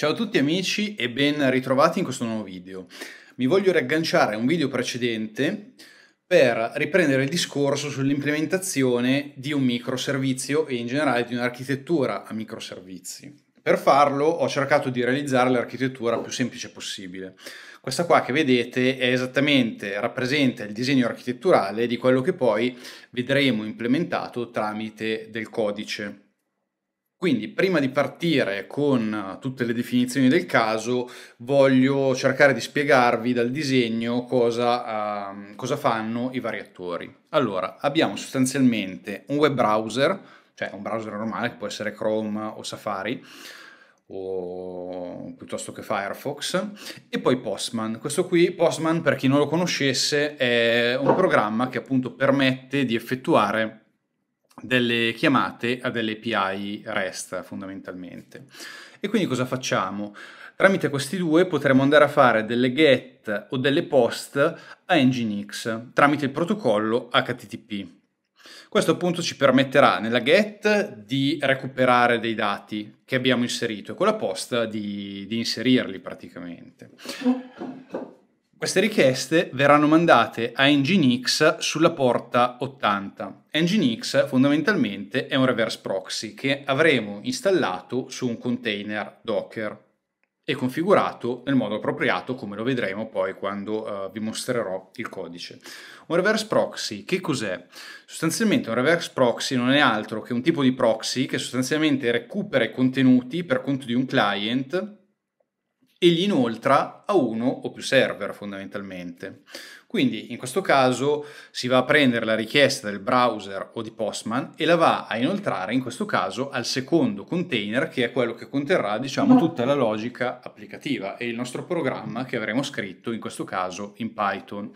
Ciao a tutti amici e ben ritrovati in questo nuovo video. Mi voglio riagganciare a un video precedente per riprendere il discorso sull'implementazione di un microservizio e in generale di un'architettura a microservizi. Per farlo ho cercato di realizzare l'architettura più semplice possibile. Questa qua che vedete è esattamente, rappresenta il disegno architetturale di quello che poi vedremo implementato tramite del codice. Quindi prima di partire con eh, tutte le definizioni del caso, voglio cercare di spiegarvi dal disegno cosa, uh, cosa fanno i vari attori. Allora, abbiamo sostanzialmente un web browser, cioè un browser normale che può essere Chrome o Safari, o piuttosto che Firefox e poi Postman. Questo qui, Postman per chi non lo conoscesse, è un programma che appunto permette di effettuare delle chiamate a delle API REST fondamentalmente. E quindi cosa facciamo? Tramite questi due potremo andare a fare delle get o delle post a Nginx tramite il protocollo HTTP. Questo appunto ci permetterà nella get di recuperare dei dati che abbiamo inserito e con la post di, di inserirli praticamente. Queste richieste verranno mandate a Nginx sulla porta 80. Nginx fondamentalmente è un reverse proxy che avremo installato su un container Docker e configurato nel modo appropriato come lo vedremo poi quando uh, vi mostrerò il codice. Un reverse proxy che cos'è? Sostanzialmente un reverse proxy non è altro che un tipo di proxy che sostanzialmente recupera i contenuti per conto di un client e li inoltra a uno o più server fondamentalmente. Quindi in questo caso si va a prendere la richiesta del browser o di Postman e la va a inoltrare in questo caso al secondo container che è quello che conterrà diciamo tutta la logica applicativa e il nostro programma che avremo scritto in questo caso in Python.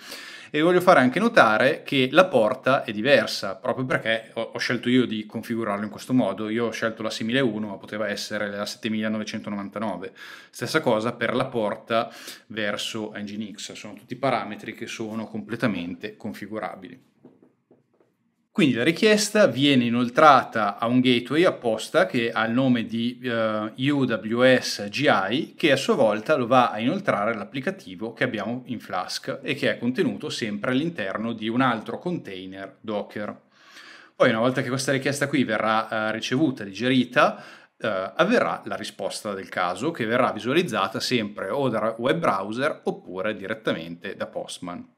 E voglio fare anche notare che la porta è diversa proprio perché ho scelto io di configurarlo in questo modo. Io ho scelto la 6001 ma poteva essere la 7999. Stessa cosa per la porta verso Nginx, sono tutti parametri che sono sono completamente configurabili. Quindi la richiesta viene inoltrata a un gateway apposta che ha il nome di eh, UWS GI che a sua volta lo va a inoltrare all'applicativo che abbiamo in Flask e che è contenuto sempre all'interno di un altro container Docker. Poi una volta che questa richiesta qui verrà eh, ricevuta, digerita, eh, avverrà la risposta del caso che verrà visualizzata sempre o da web browser oppure direttamente da Postman.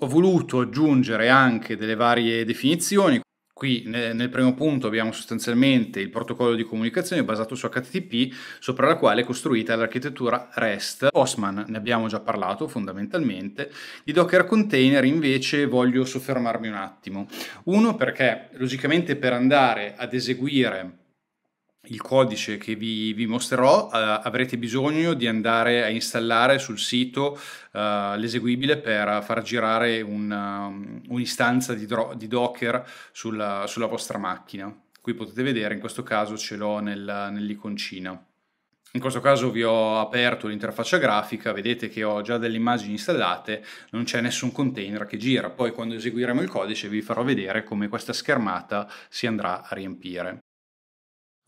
Ho voluto aggiungere anche delle varie definizioni, Qui nel, primo punto abbiamo sostanzialmente il protocollo di comunicazione basato su HTTP, sopra la quale è costruita l'architettura REST. Postman ne abbiamo già parlato fondamentalmente. Di Docker Container invece voglio soffermarmi un attimo. Uno perché logicamente per andare ad eseguire il codice che vi, vi mostrerò uh, avrete bisogno di andare a installare sul sito uh, l'eseguibile per far girare un, um, un'istanza di, dro- di Docker sulla, sulla, vostra macchina. Qui potete vedere, in questo caso ce l'ho nel, nell'iconcina. In questo caso vi ho aperto l'interfaccia grafica, vedete che ho già delle immagini installate, non c'è nessun container che gira, poi quando eseguiremo il codice vi farò vedere come questa schermata si andrà a riempire.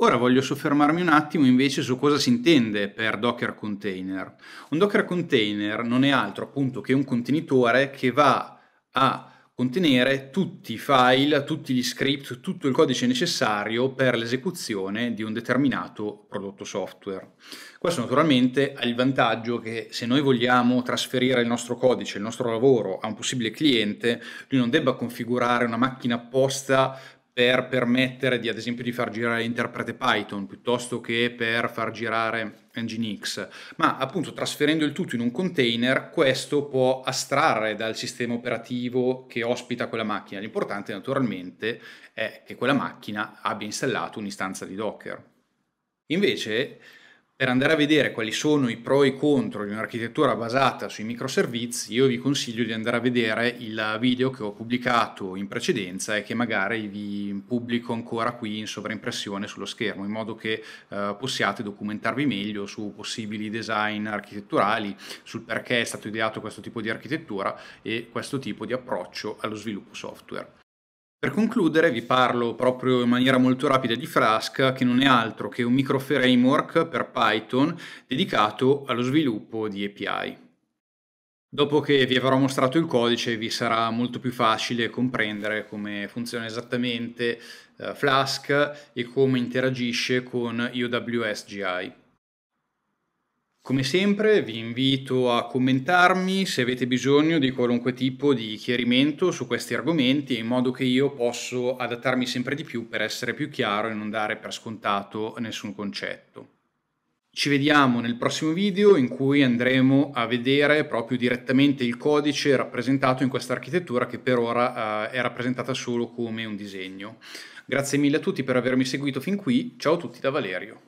Ora voglio soffermarmi un attimo invece su cosa si intende per Docker container. Un Docker container non è altro appunto che un contenitore che va a contenere tutti i file, tutti gli script, tutto il codice necessario per l'esecuzione di un determinato prodotto software. Questo naturalmente ha il vantaggio che se noi vogliamo trasferire il nostro codice, il nostro lavoro a un possibile cliente, lui non debba configurare una macchina apposta per permettere di, ad esempio di far girare interprete Python piuttosto che per far girare Nginx, ma appunto trasferendo il tutto in un container questo può astrarre dal sistema operativo che ospita quella macchina. L'importante naturalmente è che quella macchina abbia installato un'istanza di Docker. Invece per andare a vedere quali sono i pro e i contro di un'architettura basata sui microservizi, io vi consiglio di andare a vedere il video che ho pubblicato in precedenza e che magari vi pubblico ancora qui in sovraimpressione sullo schermo, in modo che eh, possiate documentarvi meglio su possibili design architetturali, sul perché è stato ideato questo tipo di architettura e questo tipo di approccio allo sviluppo software. Per concludere vi parlo proprio in maniera molto rapida di Flask, che non è altro che un micro framework per Python dedicato allo sviluppo di API. Dopo che vi avrò mostrato il codice vi sarà molto più facile comprendere come funziona esattamente eh, Flask e come interagisce con IOWS GI. Come sempre vi invito a commentarmi se avete bisogno di qualunque tipo di chiarimento su questi argomenti in modo che io posso adattarmi sempre di più per essere più chiaro e non dare per scontato nessun concetto. Ci vediamo nel prossimo video in cui andremo a vedere proprio direttamente il codice rappresentato in questa architettura che per ora eh, è rappresentata solo come un disegno. Grazie mille a tutti per avermi seguito fin qui, ciao a tutti da Valerio.